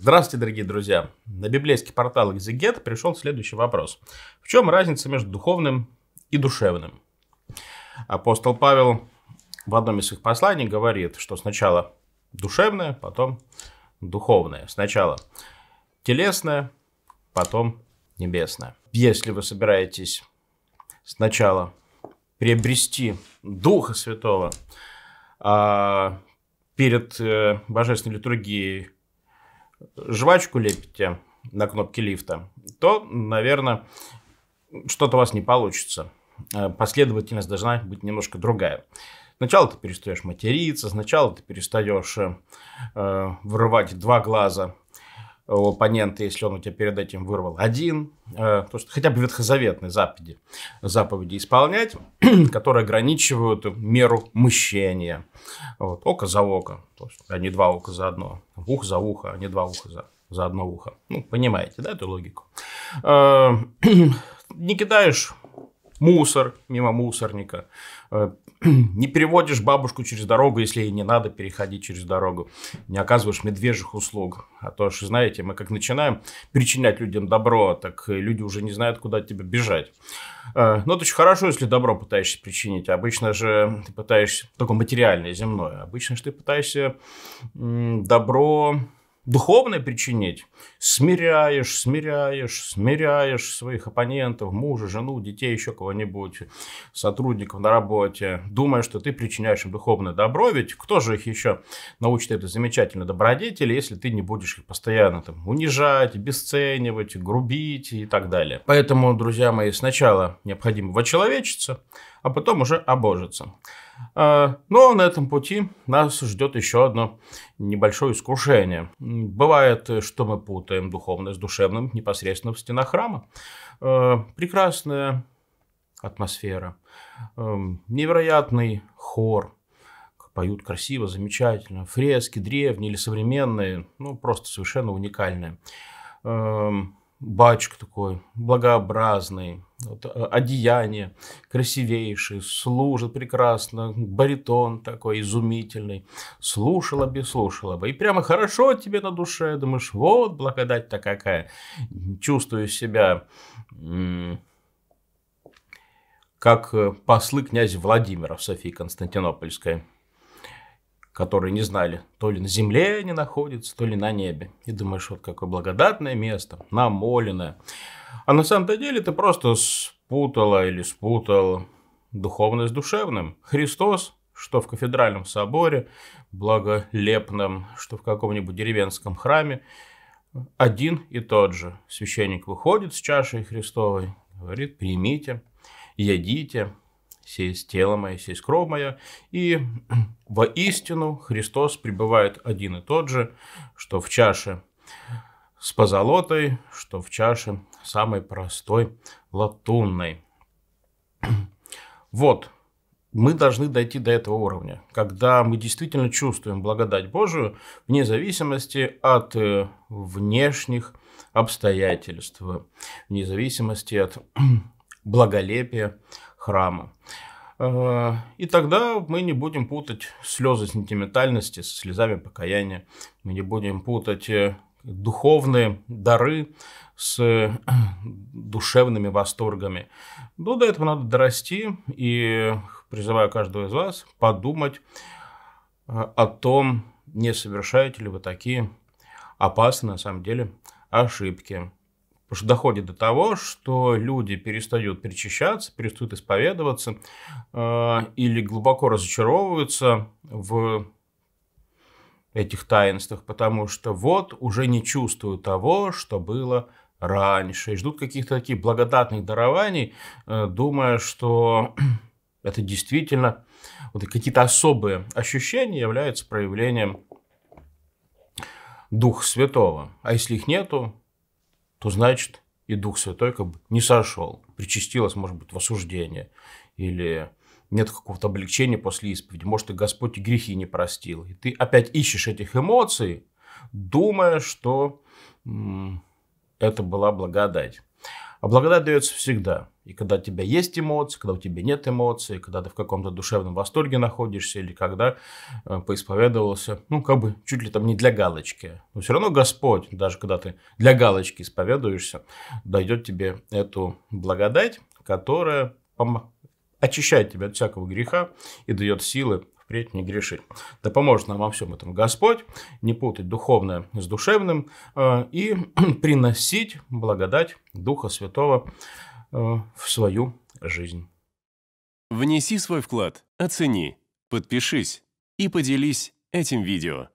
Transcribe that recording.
Здравствуйте, дорогие друзья! На библейский портал Exeget пришел следующий вопрос. В чем разница между духовным и душевным? Апостол Павел в одном из своих посланий говорит, что сначала душевное, потом духовное. Сначала телесное, потом небесное. Если вы собираетесь сначала приобрести Духа Святого, а перед э, Божественной литургией жвачку лепите на кнопке лифта, то, наверное, что-то у вас не получится. Э, последовательность должна быть немножко другая. Сначала ты перестаешь материться, сначала ты перестаешь э, э вырывать два глаза у оппонента, если он у тебя перед этим вырвал один, э, то что хотя бы ветхозаветные заповеди, заповеди исполнять, которые ограничивают меру мыщения. Вот, око за око, то есть, а не два ока за одно, ухо за ухо, а не два уха за, за одно ухо. Ну, понимаете, да, эту логику? Э, не кидаешь мусор мимо мусорника, э, не переводишь бабушку через дорогу, если ей не надо переходить через дорогу, не оказываешь медвежьих услуг. А то, что, знаете, мы как начинаем причинять людям добро, так люди уже не знают, куда тебе тебя бежать. Э, ну, это очень хорошо, если добро пытаешься причинить. Обычно же ты пытаешься, только материальное, земное. Обычно же ты пытаешься добро духовное причинить, смиряешь, смиряешь, смиряешь своих оппонентов, мужа, жену, детей, еще кого-нибудь, сотрудников на работе, думая, что ты причиняешь им духовное добро, ведь кто же их еще научит это замечательно добродетели, если ты не будешь их постоянно там, унижать, бесценивать, грубить и так далее. Поэтому, друзья мои, сначала необходимо вочеловечиться, а потом уже обожиться. А, Но ну, на этом пути нас ждет еще одно небольшое искушение. Бывает, что мы путаем духовное с душевным непосредственно в стенах храма. А, прекрасная атмосфера, а, невероятный хор, поют красиво, замечательно, фрески древние или современные, ну просто совершенно уникальные бачик такой благообразный, вот, э, одеяние красивейшее, служит прекрасно, баритон такой изумительный. Слушала бы, слушала бы. И прямо хорошо тебе на душе, думаешь, вот благодать-то какая. Чувствую себя как э, послы князя Владимира в Софии Константинопольской которые не знали, то ли на земле они находятся, то ли на небе. И думаешь, вот какое благодатное место, намоленное. А на самом-то деле ты просто спутала или спутал духовное с душевным. Христос, что в кафедральном соборе, благолепном, что в каком-нибудь деревенском храме, один и тот же. Священник выходит с чашей Христовой, говорит, примите, едите, сей есть тело мое, сей есть кровь моя. И воистину Христос пребывает один и тот же, что в чаше с позолотой, что в чаше самой простой латунной. Вот, мы должны дойти до этого уровня, когда мы действительно чувствуем благодать Божию вне зависимости от э, внешних обстоятельств, вне зависимости от благолепия, храма. Э, и тогда мы не будем путать слезы сентиментальности со слезами покаяния, мы не будем путать э, духовные дары с э, душевными восторгами. Но ну, до этого надо дорасти, и призываю каждого из вас подумать о том, не совершаете ли вы такие опасные на самом деле ошибки. Потому что доходит до того, что люди перестают причащаться, перестают исповедоваться э, или глубоко разочаровываются в этих таинствах, потому что вот уже не чувствуют того, что было раньше, и ждут каких-то таких благодатных дарований, э, думая, что это действительно вот какие-то особые ощущения являются проявлением Духа Святого. А если их нету, то значит и Дух Святой как бы не сошел, причастилось, может быть, в осуждение или нет какого-то облегчения после исповеди, может, и Господь и грехи не простил. И ты опять ищешь этих эмоций, думая, что это была благодать. А благодать дается всегда. И когда у тебя есть эмоции, когда у тебя нет эмоций, когда ты в каком-то душевном восторге находишься, или когда э, поисповедовался, ну, как бы чуть ли там не для галочки. Но все равно Господь, даже когда ты для галочки исповедуешься, дает тебе эту благодать, которая пом- очищает тебя от всякого греха и дает силы впредь не грешить. Да поможет нам во всем этом Господь, не путать духовное с душевным э, и приносить благодать Духа Святого Э, в свою жизнь. Внеси свой вклад, оцени, подпишись и поделись этим видео.